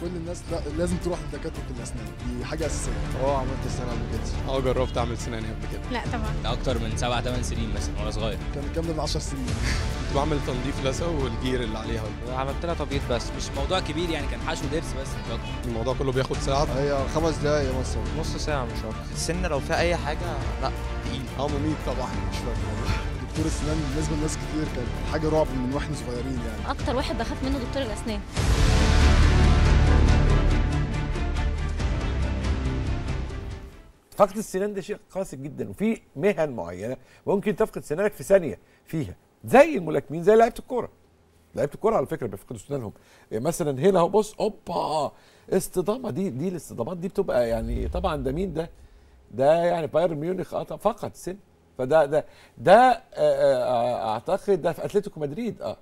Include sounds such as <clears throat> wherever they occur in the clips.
كل الناس لا لازم تروح لدكاتره الاسنان دي حاجه اساسيه اه عملت اسنان قبل كده اه جربت اعمل سناني قبل كده لا طبعا اكتر من سبع ثمان سنين مثلا وانا صغير كان كام من 10 سنين كنت بعمل تنظيف لثه والجير اللي عليها عملت لها تبييض بس مش موضوع كبير يعني كان حشو درس بس مش اكتر الموضوع كله بياخد ساعه هي خمس دقايق مثلا نص ساعه مش اكتر السن لو فيها اي حاجه لا تقيل اه مميت طبعا مش فاكر دكتور السنان بالنسبه لناس كتير كانت حاجه رعب من واحنا صغيرين يعني اكتر واحد بخاف منه دكتور الاسنان فقد السنان ده شيء قاسي جدا وفي مهن معينه ممكن تفقد سنانك في ثانيه فيها زي الملاكمين زي لعيبه الكوره لعيبه الكوره على فكره بيفقدوا سنانهم يعني مثلا هنا اهو بص اوبا اصطدامه دي دي الاصطدامات دي بتبقى يعني طبعا ده مين ده؟ ده يعني بايرن ميونخ اه فقد سن فده ده ده آه، آه، اعتقد ده في اتلتيكو مدريد اه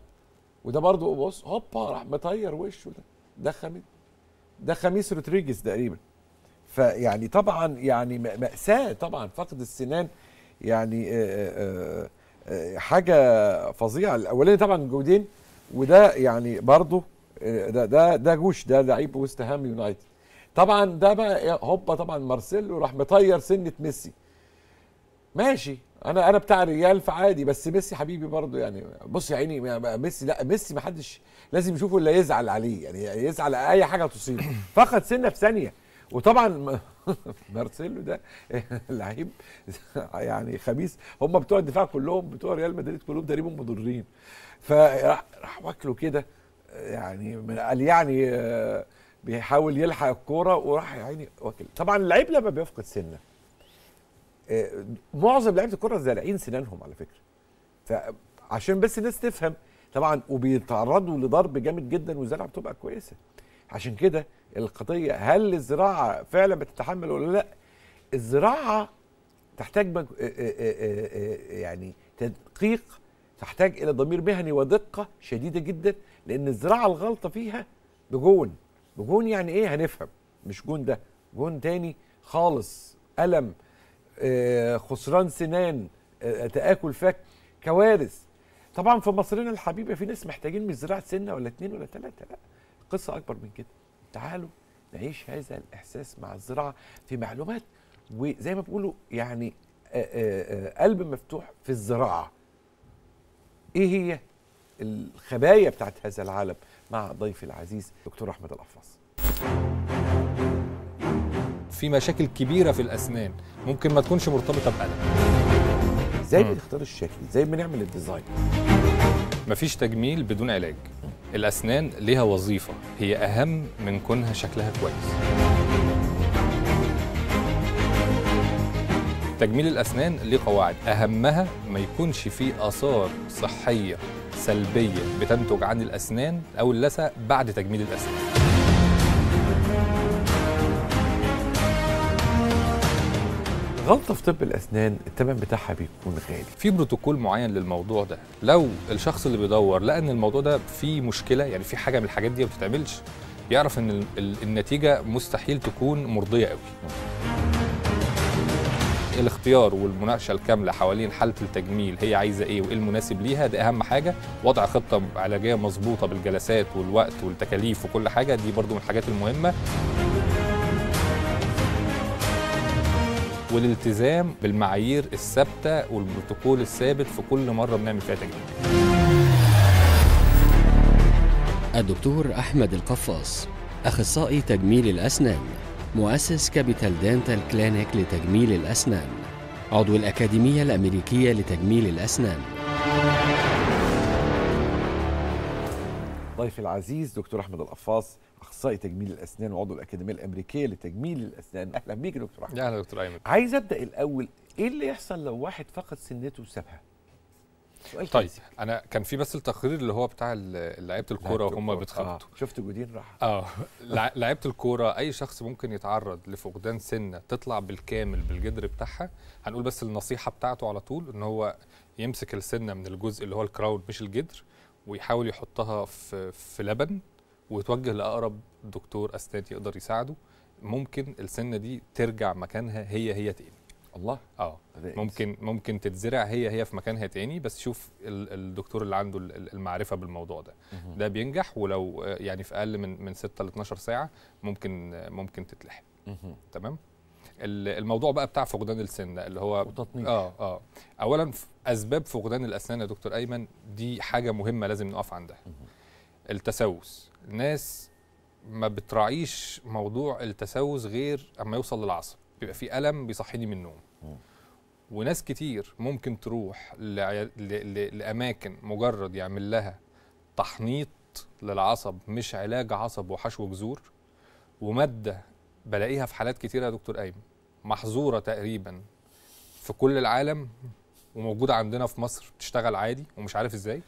وده برضه بص هوبا راح مطير وشه ده ده خميس ده خميس رودريجيز تقريبا فيعني طبعا يعني مأساة طبعا فقد السنان يعني آه، آه، آه، حاجة فظيعة الأولاني طبعا جودين وده يعني برضه ده ده ده جوش ده لعيب وست هام يونايتد طبعا ده بقى هوبا طبعا مارسيلو راح مطير سنه ميسي ماشي انا انا بتاع ريال فعادي بس ميسي حبيبي برضه يعني بص يا عيني ميسي لا ميسي ما حدش لازم يشوفه الا يزعل عليه يعني يزعل اي حاجه تصيبه <coughs> فقد سنه في ثانيه وطبعا <laughs> مارسيلو ده <laughs> لعيب <laughs> يعني خبيث هم بتوع الدفاع كلهم بتوع ريال مدريد كلهم تقريبا مضرين فراح راح واكله كده يعني قال يعني آه، بيحاول يلحق الكوره وراح يعني واكل طبعا اللعيب لما بيفقد سنه آه، معظم لعيبه الكره زالعين سنانهم على فكره فعشان بس الناس تفهم طبعا وبيتعرضوا لضرب جامد جدا والزلعه بتبقى كويسه عشان كده القضيه هل الزراعه فعلا بتتحمل ولا لا الزراعه تحتاج مج... يعني تدقيق تحتاج الى ضمير مهني ودقه شديده جدا لان الزراعه الغلطه فيها بجون بجون يعني ايه هنفهم مش جون ده جون تاني خالص الم خسران سنان تاكل فك كوارث طبعا في مصرنا الحبيبه في ناس محتاجين من زراعه سنه ولا اتنين ولا تلاته لا القصه اكبر من كده تعالوا نعيش هذا الاحساس مع الزراعه في معلومات وزي ما بيقولوا يعني قلب مفتوح في الزراعه ايه هي الخبايا بتاعت هذا العالم مع ضيفي العزيز دكتور احمد القفاص في مشاكل كبيره في الاسنان ممكن ما تكونش مرتبطه بألم ازاي بنختار الشكل ازاي بنعمل الديزاين مفيش تجميل بدون علاج الأسنان ليها وظيفة هي أهم من كونها شكلها كويس تجميل الأسنان ليه قواعد أهمها ما يكونش فيه آثار صحية سلبية بتنتج عن الأسنان أو اللثة بعد تجميل الأسنان غلطه في طب الاسنان الثمن بتاعها بيكون غالي في بروتوكول معين للموضوع ده لو الشخص اللي بيدور لقى ان الموضوع ده فيه مشكله يعني في حاجه من الحاجات دي ما بتتعملش يعرف ان النتيجه مستحيل تكون مرضيه قوي الاختيار والمناقشه الكامله حوالين حاله التجميل هي عايزه ايه وايه المناسب ليها ده اهم حاجه وضع خطه علاجيه مظبوطه بالجلسات والوقت والتكاليف وكل حاجه دي برضو من الحاجات المهمه والالتزام بالمعايير الثابته والبروتوكول الثابت في كل مره بنعمل فيها تجميل. الدكتور احمد القفاص اخصائي تجميل الاسنان مؤسس كابيتال دانتال كلينيك لتجميل الاسنان عضو الاكاديميه الامريكيه لتجميل الاسنان ضيفي العزيز دكتور احمد القفاص اخصائي تجميل الاسنان وعضو الاكاديميه الامريكيه لتجميل الاسنان اهلا بيك دكتور احمد اهلا دكتور ايمن عايز ابدا الاول ايه اللي يحصل لو واحد فقد سنته وسابها طيب انا كان في بس التقرير اللي هو بتاع لعيبه الكوره وهم بيتخبطوا آه. شفت جودين راح اه لعيبه الكوره اي شخص ممكن يتعرض لفقدان سنه تطلع بالكامل بالجدر بتاعها هنقول بس النصيحه بتاعته على طول ان هو يمسك السنه من الجزء اللي هو الكراود مش الجدر ويحاول يحطها في في لبن وتوجه لاقرب دكتور اسنان يقدر يساعده ممكن السنه دي ترجع مكانها هي هي تاني الله اه إيه؟ ممكن ممكن تتزرع هي هي في مكانها تاني بس شوف الدكتور اللي عنده المعرفه بالموضوع ده مه. ده بينجح ولو آه، يعني في اقل من من 6 ل 12 ساعه ممكن آه، ممكن تتلحم تمام الموضوع بقى بتاع فقدان السن ده اللي هو وتطنيش اه اه اولا اسباب فقدان الاسنان يا دكتور ايمن دي حاجه مهمه لازم نقف عندها التسوس ناس ما بتراعيش موضوع التسوس غير اما يوصل للعصب بيبقى في الم بيصحيني من النوم وناس كتير ممكن تروح لاماكن مجرد يعمل لها تحنيط للعصب مش علاج عصب وحشو جذور وماده بلاقيها في حالات كتيره يا دكتور ايمن محظوره تقريبا في كل العالم وموجوده عندنا في مصر بتشتغل عادي ومش عارف ازاي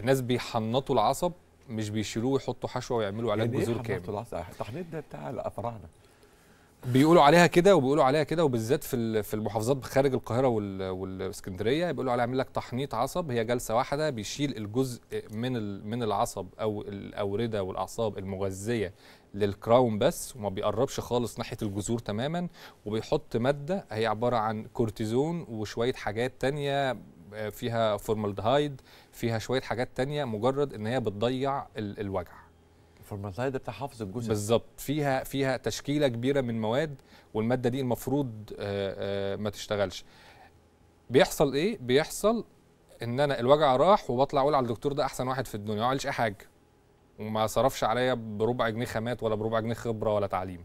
الناس بيحنطوا العصب مش بيشيلوه ويحطوا حشوه ويعملوا علاج جذور يعني إيه كامل العصب التحنيط ده بتاع الافراعنه بيقولوا عليها كده وبيقولوا عليها كده وبالذات في في المحافظات خارج القاهره والاسكندريه بيقولوا عليها اعمل لك تحنيط عصب هي جلسه واحده بيشيل الجزء من من العصب او الاورده والاعصاب المغذيه للكراون بس وما بيقربش خالص ناحيه الجذور تماما وبيحط ماده هي عباره عن كورتيزون وشويه حاجات تانية آه، فيها فورمالدهايد فيها شويه حاجات تانية مجرد ان هي بتضيع الوجع الفورمالدهايد ده بتاع حافظ الجسم بالظبط فيها فيها تشكيله كبيره من مواد والماده دي المفروض آه، آه، ما تشتغلش بيحصل ايه بيحصل ان انا الوجع راح وبطلع اقول على الدكتور ده احسن واحد في الدنيا ما عملش اي حاجه وما صرفش عليا بربع جنيه خامات ولا بربع جنيه خبره ولا تعليم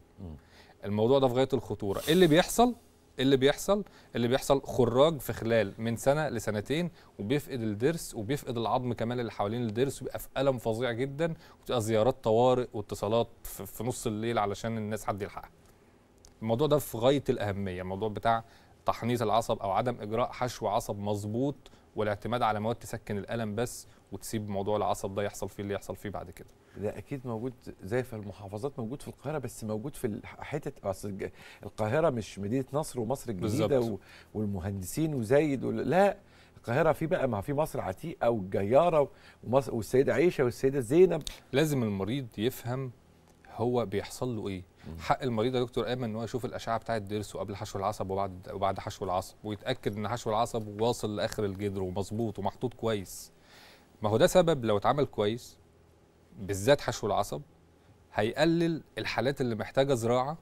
الموضوع ده في غايه الخطوره ايه اللي بيحصل إيه اللي بيحصل إيه اللي بيحصل خراج في خلال من سنه لسنتين وبيفقد الضرس وبيفقد العظم كمان اللي حوالين الضرس وبيبقى في الم فظيع جدا وتبقى زيارات طوارئ واتصالات في نص الليل علشان الناس حد يلحقها الموضوع ده في غايه الاهميه الموضوع بتاع تحنيط العصب او عدم اجراء حشو عصب مظبوط والاعتماد على مواد تسكن الالم بس وتسيب موضوع العصب ده يحصل فيه اللي يحصل فيه بعد كده ده اكيد موجود زي في المحافظات موجود في القاهره بس موجود في حته اصل القاهره مش مدينه نصر ومصر الجديده و... والمهندسين وزايد ولا لا القاهره في بقى ما في مصر عتيقه والجياره ومصر والسيده عيشة والسيده زينب لازم المريض يفهم هو بيحصل له ايه حق المريض يا دكتور ايمن ان هو يشوف الاشعه بتاعه ضرسه قبل حشو العصب وبعد وبعد حشو العصب ويتاكد ان حشو العصب واصل لاخر الجذر ومظبوط ومحطوط كويس ما هو ده سبب لو اتعمل كويس بالذات حشو العصب هيقلل الحالات اللي محتاجه زراعه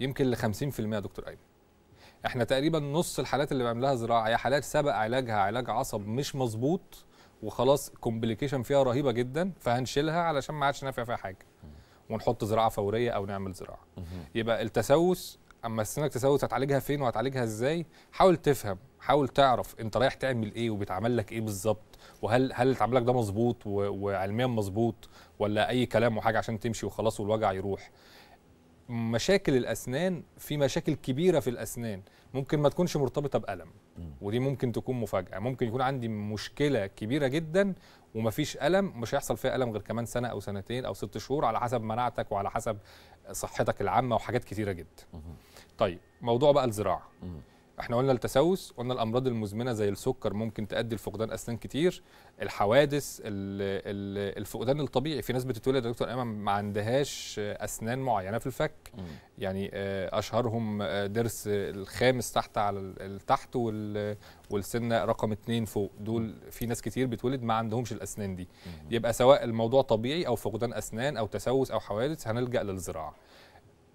يمكن ل 50% يا دكتور ايمن احنا تقريبا نص الحالات اللي بعملها زراعه هي حالات سبق علاجها علاج عصب مش مظبوط وخلاص كومبليكيشن فيها رهيبه جدا فهنشيلها علشان ما عادش نافع فيها حاجه ونحط زراعه فوريه او نعمل زراعه يبقى التسوس اما سنك تسوس هتعالجها فين وهتعالجها ازاي حاول تفهم حاول تعرف انت رايح تعمل ايه وبيتعمل لك ايه بالظبط وهل هل اتعمل لك ده مظبوط وعلميا مظبوط ولا اي كلام وحاجه عشان تمشي وخلاص والوجع يروح مشاكل الاسنان في مشاكل كبيره في الاسنان ممكن ما تكونش مرتبطه بالم ودي ممكن تكون مفاجاه ممكن يكون عندي مشكله كبيره جدا ومفيش الم مش هيحصل فيها الم غير كمان سنه او سنتين او ست شهور على حسب مناعتك وعلى حسب صحتك العامه وحاجات كتيره جدا طيب موضوع بقى الزراعه احنا قلنا التسوس قلنا الامراض المزمنه زي السكر ممكن تؤدي لفقدان اسنان كتير الحوادث الـ الـ الفقدان الطبيعي في ناس بتتولد يا دكتور ايمن ما عندهاش اسنان معينه في الفك م. يعني آه، اشهرهم درس آه، الخامس تحت على التحت والسنه رقم اتنين فوق دول في ناس كتير بتولد ما عندهمش الاسنان دي م. يبقى سواء الموضوع طبيعي او فقدان اسنان او تسوس او حوادث هنلجا للزراعه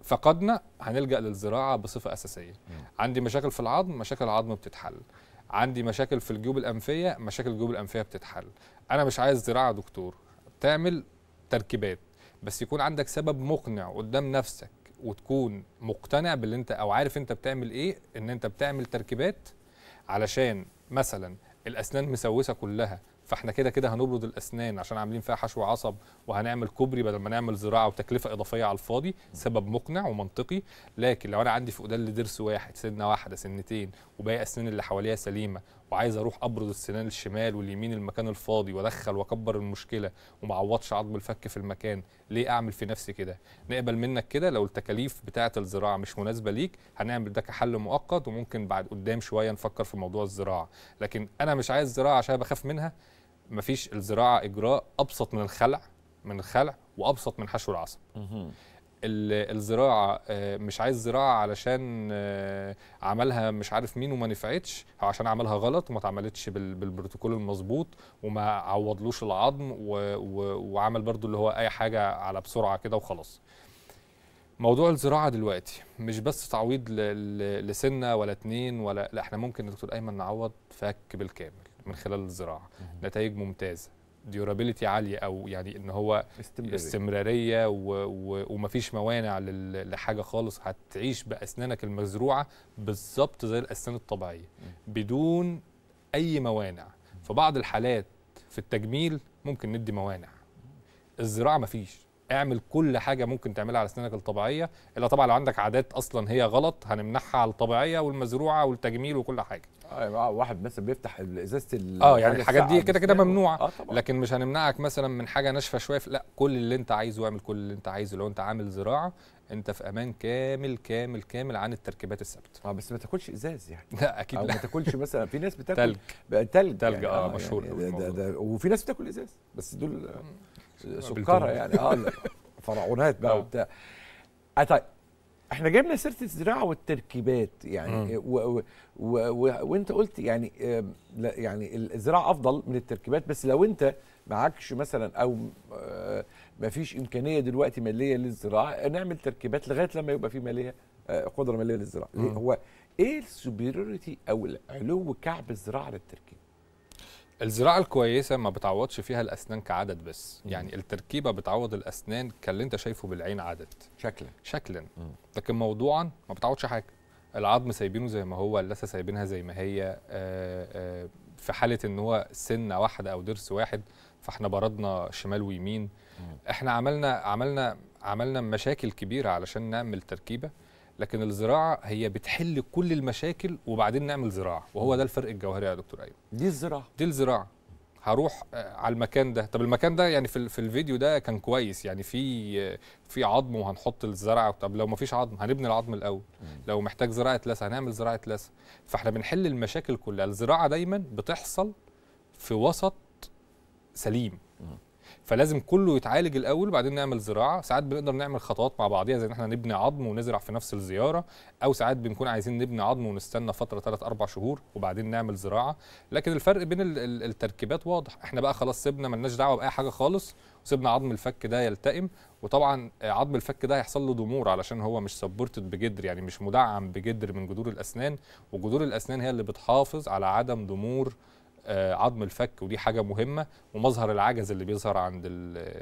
فقدنا هنلجا للزراعه بصفه اساسيه مم. عندي مشاكل في العظم مشاكل العظم بتتحل عندي مشاكل في الجيوب الانفيه مشاكل الجيوب الانفيه بتتحل انا مش عايز زراعه دكتور تعمل تركيبات بس يكون عندك سبب مقنع قدام نفسك وتكون مقتنع باللي انت او عارف انت بتعمل ايه ان انت بتعمل تركيبات علشان مثلا الاسنان مسوسه كلها فاحنا كده كده هنبرد الاسنان عشان عاملين فيها حشو عصب وهنعمل كوبري بدل ما نعمل زراعه وتكلفه اضافيه على الفاضي سبب مقنع ومنطقي لكن لو انا عندي فقدان لضرس واحد سنه واحده سنتين وباقي الاسنان اللي حواليها سليمه وعايز اروح ابرد السنان الشمال واليمين المكان الفاضي وادخل واكبر المشكله وما اعوضش عظم الفك في المكان ليه اعمل في نفسي كده نقبل منك كده لو التكاليف بتاعه الزراعه مش مناسبه ليك هنعمل ده كحل مؤقت وممكن بعد قدام شويه نفكر في موضوع الزراعه لكن انا مش عايز زراعه عشان بخاف منها مفيش الزراعه اجراء ابسط من الخلع من الخلع وابسط من حشو العصب الزراعه آه، مش عايز زراعه علشان آه، عملها مش عارف مين وما نفعتش عشان عملها غلط وما اتعملتش بالبروتوكول المظبوط وما عوضلوش العظم وعمل برضو اللي هو اي حاجه على بسرعه كده وخلاص موضوع الزراعه دلوقتي مش بس تعويض لسنه ولا اتنين ولا لا احنا ممكن دكتور ايمن نعوض فك بالكامل من خلال الزراعه نتائج ممتازه ديورابيلتي عاليه او يعني ان هو استمراريه, استمرارية و... و... ومفيش موانع لحاجه خالص هتعيش باسنانك المزروعه بالظبط زي الاسنان الطبيعيه بدون اي موانع في بعض الحالات في التجميل ممكن ندي موانع الزراعه مفيش اعمل كل حاجه ممكن تعملها على اسنانك الطبيعيه الا طبعا لو عندك عادات اصلا هي غلط هنمنحها على الطبيعيه والمزروعه والتجميل وكل حاجه اه واحد مثلا بيفتح ازازه اه يعني الحاجات دي كده كده ممنوعه آه لكن مش هنمنعك مثلا من حاجه ناشفه شويه لا كل اللي انت عايزه اعمل كل اللي انت عايزه لو انت عامل زراعه انت في امان كامل كامل كامل عن التركيبات الثابته اه بس ما تاكلش ازاز يعني لا اكيد أو لا ما تاكلش مثلا في ناس بتاكل تلج تلج آه، يعني اه مشهور يعني ده ده وفي ناس بتاكل ازاز بس دول سكره يعني اه فرعونات بقى آه. وبتاع آه، طيب احنا جبنا سيره الزراعه والتركيبات يعني و و و وانت قلت يعني يعني الزراعه افضل من التركيبات بس لو انت معكش مثلا او آه، ما فيش امكانيه دلوقتي ماليه للزراعه نعمل تركيبات لغايه لما يبقى في ماليه قدره ماليه للزراعه هو ايه السوبريوريتي او علو كعب الزراعه للتركيب الزراعه الكويسه ما بتعوضش فيها الاسنان كعدد بس مم. يعني التركيبه بتعوض الاسنان كاللي انت شايفه بالعين عدد شكلا شكلا مم. لكن موضوعا ما بتعوضش حاجه العظم سايبينه زي ما هو اللثه سايبينها زي ما هي آآ آه، آآ آه، في حاله ان هو سنه واحده او ضرس واحد فاحنا بردنا شمال ويمين مم. احنا عملنا عملنا عملنا مشاكل كبيره علشان نعمل تركيبه لكن الزراعه هي بتحل كل المشاكل وبعدين نعمل زراعه وهو ده الفرق الجوهري يا دكتور ايمن دي الزراعه دي الزراعه هروح آه، على المكان ده طب المكان ده يعني في, الفيديو ده كان كويس يعني في آه، في عظم وهنحط الزرع طب لو ما فيش عظم هنبني العظم الاول لو محتاج زراعه لسه هنعمل زراعه لسه فاحنا بنحل المشاكل كلها الزراعه دايما بتحصل في وسط سليم فلازم كله يتعالج الاول وبعدين نعمل زراعه ساعات بنقدر نعمل خطوات مع بعضيها زي ان احنا نبني عظم ونزرع في نفس الزياره او ساعات بنكون عايزين نبني عظم ونستنى فتره 3 4 شهور وبعدين نعمل زراعه لكن الفرق بين التركيبات واضح احنا بقى خلاص سيبنا ملناش دعوه باي حاجه خالص وسيبنا عظم الفك ده يلتئم وطبعا عظم الفك ده هيحصل له ضمور علشان هو مش سبورتد بجدر يعني مش مدعم بجدر من جذور الاسنان وجذور الاسنان هي اللي بتحافظ على عدم ضمور آه، عظم الفك ودي حاجه مهمه ومظهر العجز اللي بيظهر عند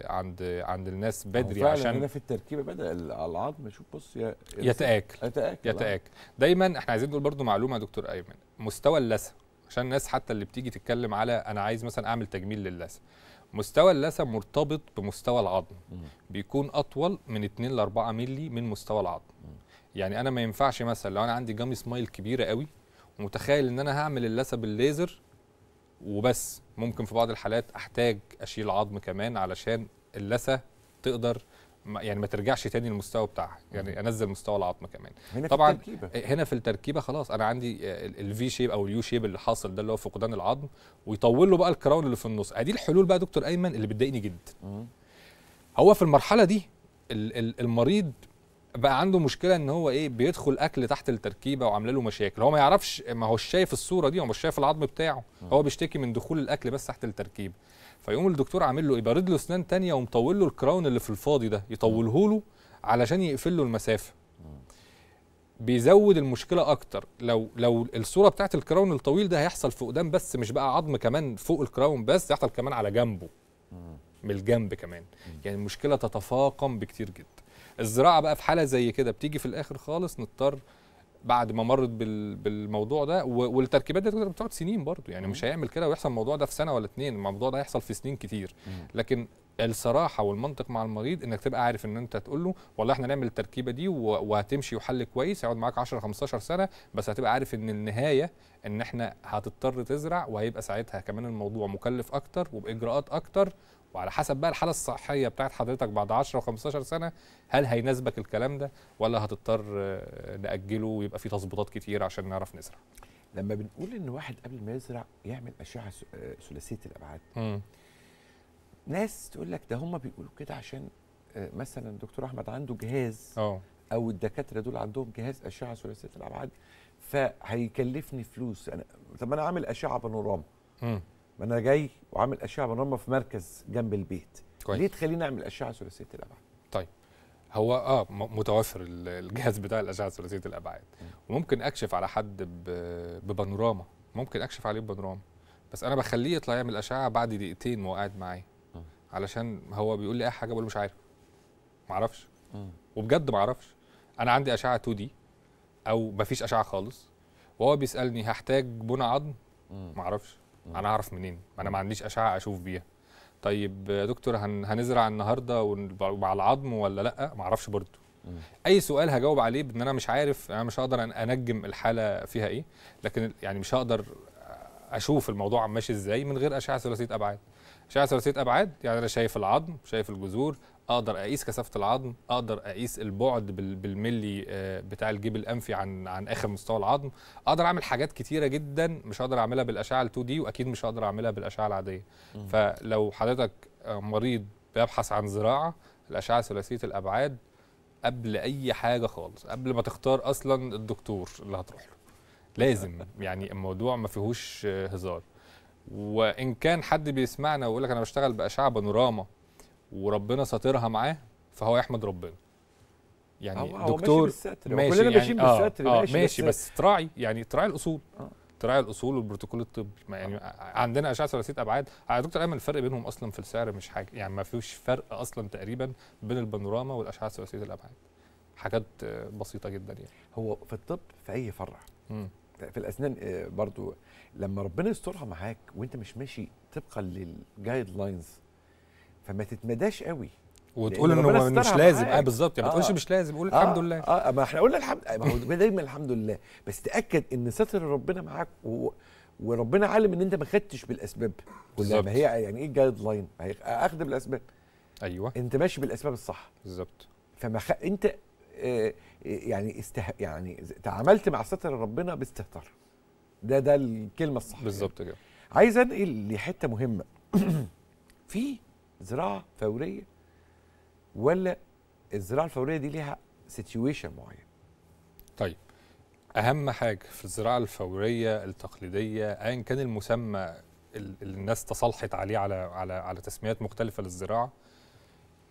عند عند الناس بدري عشان هنا في التركيبه بدا العظم شوف بص يتاكل يتاكل آه. يتاكل دايما احنا عايزين نقول برضو معلومه يا دكتور ايمن مستوى اللثه عشان الناس حتى اللي بتيجي تتكلم على انا عايز مثلا اعمل تجميل للثه مستوى اللثه مرتبط بمستوى العظم بيكون اطول من 2 ل 4 مللي من مستوى العظم يعني انا ما ينفعش مثلا لو انا عندي جامي سمايل كبيره قوي ومتخيل ان انا هعمل اللثه بالليزر وبس ممكن في بعض الحالات احتاج اشيل عظم كمان علشان اللثه تقدر يعني ما ترجعش تاني للمستوى بتاعها يعني انزل مستوى العظم كمان هنا طبعا في التركيبة. آه، هنا في التركيبه خلاص انا عندي آه، الفي شيب او اليو شيب اللي حاصل ده اللي هو فقدان العظم ويطول له بقى الكراون اللي في النص ادي الحلول بقى دكتور ايمن اللي بتضايقني جدا هو في المرحله دي المريض بقى عنده مشكله ان هو ايه بيدخل اكل تحت التركيبه وعامله له مشاكل هو ما يعرفش ما هو شايف الصوره دي هو مش شايف العظم بتاعه هو بيشتكي من دخول الاكل بس تحت التركيبه فيقوم الدكتور عامل له يبرد إيه، له اسنان ثانيه ومطول له الكراون اللي في الفاضي ده يطوله له علشان يقفل له المسافه بيزود المشكله اكتر لو لو الصوره بتاعت الكراون الطويل ده هيحصل فقدان بس مش بقى عظم كمان فوق الكراون بس هيحصل كمان على جنبه من الجنب كمان يعني المشكله تتفاقم بكتير جدا الزراعه بقى في حاله زي كده بتيجي في الاخر خالص نضطر بعد ما مرت بالموضوع ده والتركيبات دي بتقعد سنين برضو يعني مش هيعمل كده ويحصل الموضوع ده في سنه ولا اتنين الموضوع ده هيحصل في سنين كتير لكن الصراحه والمنطق مع المريض انك تبقى عارف ان انت تقول له والله احنا نعمل التركيبه دي وهتمشي وحل كويس هيقعد معاك 10 15 سنه بس هتبقى عارف ان النهايه ان احنا هتضطر تزرع وهيبقى ساعتها كمان الموضوع مكلف اكتر وباجراءات اكتر وعلى حسب بقى الحاله الصحيه بتاعت حضرتك بعد 10 و15 سنه هل هيناسبك الكلام ده ولا هتضطر آه، ناجله ويبقى فيه تظبيطات كتير عشان نعرف نزرع لما بنقول ان واحد قبل ما يزرع يعمل اشعه آه، ثلاثيه الابعاد مم. ناس تقول لك ده هم بيقولوا كده عشان آه، مثلا دكتور احمد عنده جهاز أوه. او الدكاتره دول عندهم جهاز اشعه ثلاثيه الابعاد فهيكلفني فلوس انا طب انا عامل اشعه بانوراما ما انا جاي وعامل اشعه بنرمه في مركز جنب البيت كويس. ليه تخليني اعمل اشعه ثلاثيه الابعاد طيب هو اه متوفر الجهاز بتاع الاشعه ثلاثيه الابعاد وممكن اكشف على حد ببانوراما ممكن اكشف عليه ببانوراما بس انا بخليه يطلع يعمل اشعه بعد دقيقتين وهو قاعد معايا علشان هو بيقول لي اي حاجه بقول مش عارف معرفش وبجد معرفش انا عندي اشعه 2 دي او مفيش اشعه خالص وهو بيسالني هحتاج بنى عظم معرفش انا اعرف منين انا ما عنديش اشعه اشوف بيها طيب يا دكتور هنزرع النهارده ومع العظم ولا لا ما اعرفش برضه اي سؤال هجاوب عليه بان انا مش عارف انا مش هقدر انجم الحاله فيها ايه لكن يعني مش هقدر اشوف الموضوع ماشي ازاي من غير اشعه ثلاثيه ابعاد اشعه ثلاثيه ابعاد يعني انا شايف العظم شايف الجذور اقدر اقيس كثافه العظم اقدر اقيس البعد بالملي آه، بتاع الجيب الانفي عن عن اخر مستوى العظم اقدر اعمل حاجات كتيره جدا مش هقدر اعملها بالاشعه ال2 دي واكيد مش هقدر اعملها بالاشعه العاديه فلو حضرتك آه، مريض بيبحث عن زراعه الاشعه ثلاثيه الابعاد قبل اي حاجه خالص قبل ما تختار اصلا الدكتور اللي هتروح له لازم يعني الموضوع ما فيهوش هزار وان كان حد بيسمعنا ويقول لك انا بشتغل باشعه بانوراما وربنا ساطرها معاه فهو يحمد ربنا يعني هو دكتور ماشي يعني بالستر ماشي آه، يعني بالستر آه ماشي, ماشي بس, تراعي يعني تراعي الاصول آه. تراعي الاصول والبروتوكول الطبي يعني عندنا اشعه ثلاثيه ابعاد على آه، دكتور ايمن الفرق بينهم اصلا في السعر مش حاجه يعني ما فيش فرق اصلا تقريبا بين البانوراما والاشعه ثلاثيه الابعاد حاجات آه، بسيطه جدا يعني هو في الطب في اي فرع في الاسنان برضو لما ربنا يسترها معاك وانت مش ماشي طبقا للجايد لاينز فما تتمداش قوي وتقول انه مش لازم اه بالظبط يعني ما تقولش آه. مش لازم قول الحمد آه لله آه،, اه ما احنا قلنا الحمد ما هو دايما الحمد لله بس تاكد ان ستر ربنا معاك و... وربنا عالم ان انت ما خدتش بالاسباب كلها ما هي يعني ايه الجايد لاين؟ اخد بالاسباب ايوه انت ماشي بالاسباب الصح بالظبط فما خ... انت آه، يعني استه... يعني تعاملت مع ستر ربنا باستهتار ده ده الكلمه الصح بالظبط كده يعني. عايز انقل لحته مهمه <clears throat> في زراعه فوريه ولا الزراعه الفوريه دي ليها سيتويشن معين طيب اهم حاجه في الزراعه الفوريه التقليديه ايا كان المسمى اللي الناس تصالحت عليه على على على تسميات مختلفه للزراعه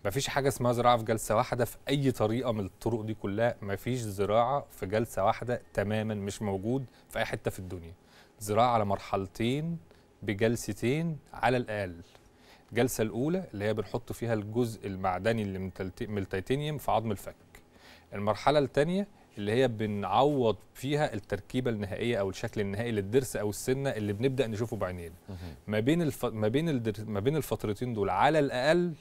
مفيش حاجه اسمها زراعه في جلسه واحده في اي طريقه من الطرق دي كلها مفيش زراعه في جلسه واحده تماما مش موجود في اي حته في الدنيا زراعه على مرحلتين بجلستين على الاقل الجلسه الاولى اللي هي بنحط فيها الجزء المعدني اللي من التيتانيوم في عظم الفك المرحله الثانيه اللي هي بنعوض فيها التركيبه النهائيه او الشكل النهائي للضرس او السنه اللي بنبدا نشوفه بعينينا ما بين الف... ما بين الدر... ما بين الفترتين دول على الاقل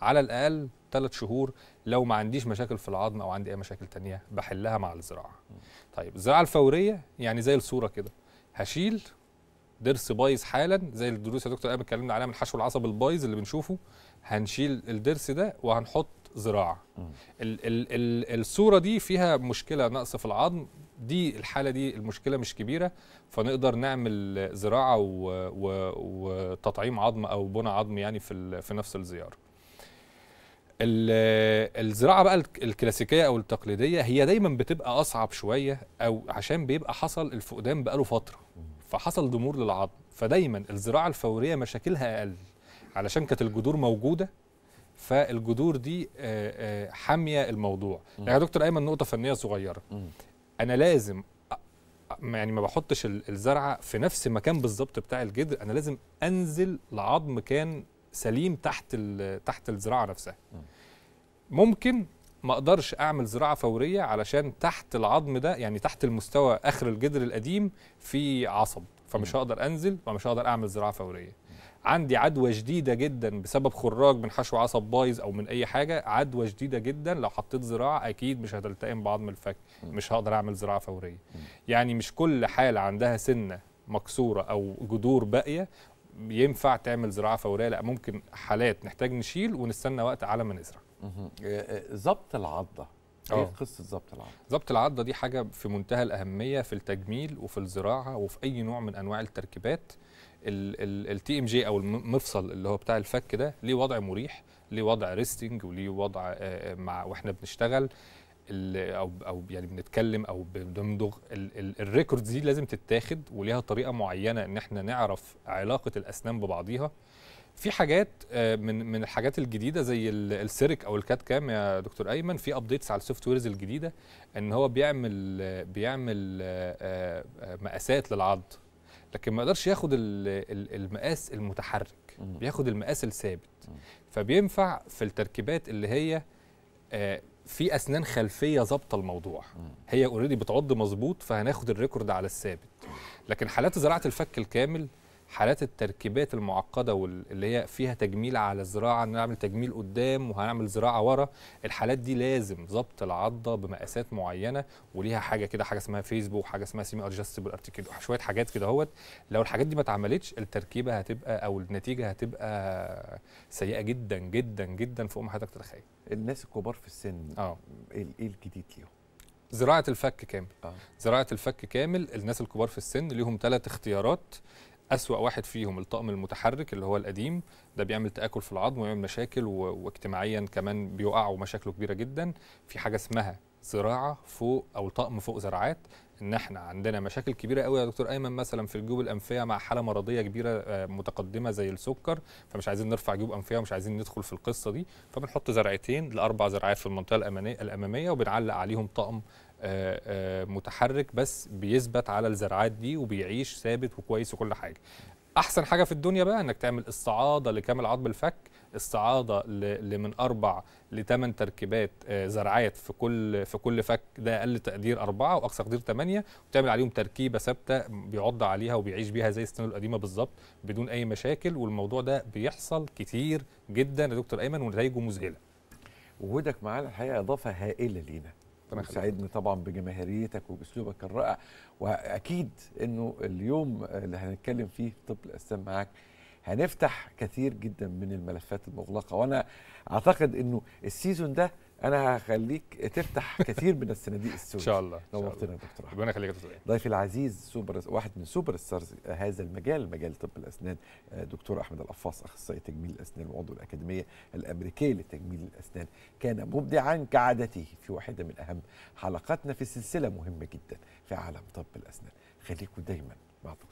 على الاقل ثلاث شهور لو ما عنديش مشاكل في العظم او عندي اي مشاكل تانية بحلها مع الزراعه طيب الزراعه الفوريه يعني زي الصوره كده هشيل ضرس بايظ حالا زي الدروس يا دكتور قبل اتكلمنا عليها من حشو العصب البايظ اللي بنشوفه هنشيل الضرس ده وهنحط زراعة ال ال ال الصوره دي فيها مشكله نقص في العظم دي الحاله دي المشكله مش كبيره فنقدر نعمل زراعه وتطعيم عظم او بناء عظم يعني في في نفس الزياره الزراعه بقى الكلاسيكيه او التقليديه هي دايما بتبقى اصعب شويه او عشان بيبقى حصل الفقدان بقاله فتره فحصل ضمور للعظم فدايما الزراعه الفوريه مشاكلها اقل علشان كانت الجذور موجوده فالجذور دي آه، آه، حاميه الموضوع يعني يا دكتور ايمن نقطه فنيه صغيره م. انا لازم يعني ما بحطش الزرعه في نفس المكان بالظبط بتاع الجذر انا لازم انزل لعظم كان سليم تحت تحت الزراعه نفسها ممكن ما اقدرش اعمل زراعه فوريه علشان تحت العظم ده يعني تحت المستوى اخر الجدر القديم في عصب فمش هقدر انزل فمش هقدر اعمل زراعه فوريه عندي عدوى شديده جدا بسبب خراج من حشو عصب بايظ او من اي حاجه عدوى شديده جدا لو حطيت زراعه اكيد مش هتلتئم بعظم الفك مش هقدر اعمل زراعه فوريه يعني مش كل حاله عندها سنه مكسوره او جذور باقيه ينفع تعمل زراعه فوريه لا ممكن حالات نحتاج نشيل ونستنى وقت على ما نزرع آه، آه، ضبط العضه ايه آه. قصه ضبط العضه؟ ضبط العضه دي حاجه في منتهى الاهميه في التجميل وفي الزراعه وفي اي نوع من انواع التركيبات التي ام جي او المفصل اللي هو بتاع الفك ده ليه وضع مريح ليه وضع ريستنج وليه وضع مع واحنا بنشتغل او او يعني بنتكلم او بندمدغ الريكوردز دي لازم تتاخد وليها طريقه معينه ان احنا نعرف علاقه الاسنان ببعضيها في حاجات آه، من من الحاجات الجديده زي السيرك او الكات كام يا دكتور ايمن في ابديتس على السوفت ويرز الجديده ان هو بيعمل بيعمل آه، آه، مقاسات للعض لكن ما يقدرش ياخد المقاس المتحرك بياخد المقاس الثابت فبينفع في التركيبات اللي هي في اسنان خلفيه ظابطه الموضوع هي اوريدي بتعض مظبوط فهناخد الريكورد على الثابت لكن حالات زراعه الفك الكامل حالات التركيبات المعقده واللي هي فيها تجميل على الزراعه نعمل تجميل قدام وهنعمل زراعه ورا الحالات دي لازم ضبط العضه بمقاسات معينه وليها حاجه كده حاجه اسمها فيسبوك وحاجه اسمها سيمي ادجستبل ارتكيل شويه حاجات كده اهوت لو الحاجات دي ما اتعملتش التركيبه هتبقى او النتيجه هتبقى سيئه جدا جدا جدا فوق ما حضرتك تتخيل الناس الكبار في السن اه ايه, إيه الجديد ليهم زراعه الفك كامل آه. زراعه الفك كامل الناس الكبار في السن ليهم ثلاث اختيارات أسوأ واحد فيهم الطقم المتحرك اللي هو القديم ده بيعمل تآكل في العظم ويعمل مشاكل و... واجتماعيا كمان بيقع ومشاكله كبيرة جدا في حاجة اسمها زراعة فوق أو طقم فوق زراعات ان احنا عندنا مشاكل كبيره قوي يا دكتور ايمن مثلا في الجيوب الانفيه مع حاله مرضيه كبيره آه، متقدمه زي السكر فمش عايزين نرفع جيوب انفيه ومش عايزين ندخل في القصه دي فبنحط زرعتين لاربع زرعات في المنطقه الاماميه وبنعلق عليهم طقم آه، آه، متحرك بس بيثبت على الزرعات دي وبيعيش ثابت وكويس وكل حاجه احسن حاجه في الدنيا بقى انك تعمل استعاضه لكامل عضم الفك استعاضه لمن اربع لثمان تركيبات آه، زرعات في كل في كل فك ده اقل تقدير اربعه واقصى تقدير ثمانيه وتعمل عليهم تركيبه ثابته بيعض عليها وبيعيش بيها زي السنه القديمه بالظبط بدون اي مشاكل والموضوع ده بيحصل كتير جدا يا دكتور ايمن ونتائجه مذهله وجودك معانا الحقيقه اضافه هائله لينا ربنا سعدني طبعا بجماهيريتك وباسلوبك الرائع واكيد انه اليوم اللي هنتكلم فيه في طب الاسنان معاك هنفتح كثير جدا من الملفات المغلقه وانا اعتقد انه السيزون ده انا هخليك تفتح كثير من الصناديق السوداء ان شاء الله نورتنا يا دكتور احمد ربنا يخليك دكتور ضيفي العزيز سوبر واحد من سوبر ستارز هذا المجال مجال طب الاسنان دكتور احمد القفاص اخصائي تجميل الاسنان وعضو الاكاديميه الامريكيه لتجميل الاسنان كان مبدعا كعادته في واحده من اهم حلقاتنا في سلسله مهمه جدا في عالم طب الاسنان خليكم دايما مع دكتور